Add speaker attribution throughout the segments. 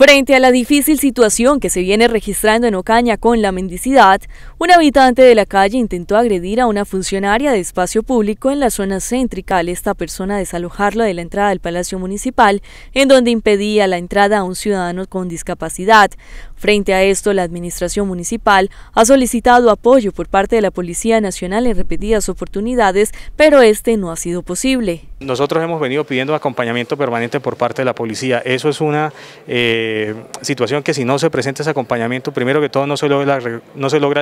Speaker 1: Frente a la difícil situación que se viene registrando en Ocaña con la mendicidad, un habitante de la calle intentó agredir a una funcionaria de espacio público en la zona céntrica al esta persona desalojarlo de la entrada del Palacio Municipal, en donde impedía la entrada a un ciudadano con discapacidad. Frente a esto, la Administración Municipal ha solicitado apoyo por parte de la Policía Nacional en repetidas oportunidades, pero este no ha sido posible.
Speaker 2: Nosotros hemos venido pidiendo acompañamiento permanente por parte de la policía. Eso es una eh, situación que si no se presenta ese acompañamiento, primero que todo no se logra,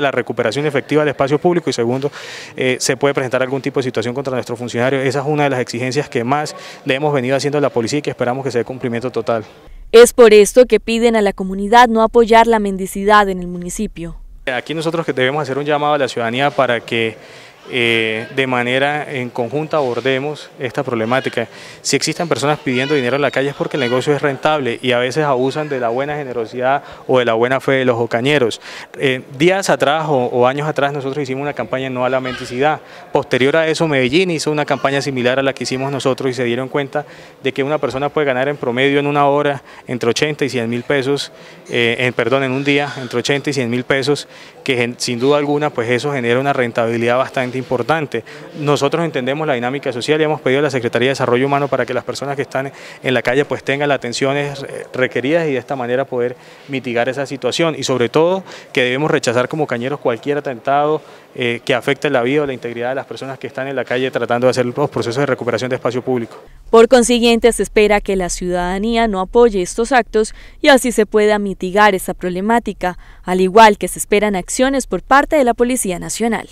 Speaker 2: la recuperación efectiva del espacio público y segundo, eh, se puede presentar algún tipo de situación contra nuestro funcionario. Esa es una de las exigencias que más le hemos venido haciendo a la policía y que esperamos que sea dé cumplimiento total. Es por
Speaker 1: esto que piden a la comunidad no apoyar la mendicidad en el municipio.
Speaker 2: Aquí nosotros debemos hacer un llamado a la ciudadanía para que eh, de manera en conjunta abordemos esta problemática. Si existen personas pidiendo dinero en la calle es porque el negocio es rentable y a veces abusan de la buena generosidad o de la buena fe de los ocañeros. Eh, días atrás o, años atrás nosotros hicimos una campaña no a la mendicidad. Posterior a eso Medellín hizo una campaña similar a la que hicimos nosotros y se dieron cuenta de que una persona puede ganar en promedio en una hora entre 80 y 100 mil pesos, eh, en, perdón, en un día entre 80 y 100 mil pesos, que sin duda alguna pues eso genera una rentabilidad bastante importante. Nosotros entendemos la dinámica social y hemos pedido a la Secretaría de Desarrollo Humano para que las personas que están en la calle pues tengan las atenciones eh, requeridas y de esta manera poder mitigar esa situación y sobre todo que debemos rechazar como cañeros cualquier atentado eh, que afecte la vida o la integridad de las personas que están en la calle tratando de hacer los procesos de recuperación de espacio público.
Speaker 1: Por consiguiente, se espera que la ciudadanía no apoye estos actos y así se pueda mitigar esa problemática, al igual que se esperan acciones por parte de la Policía Nacional.